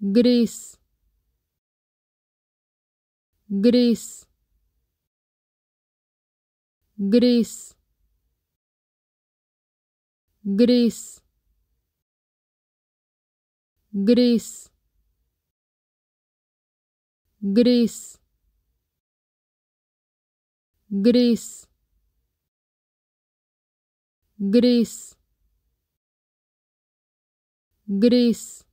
gris, gris, gris, gris, gris, gris, gris, gris, gris.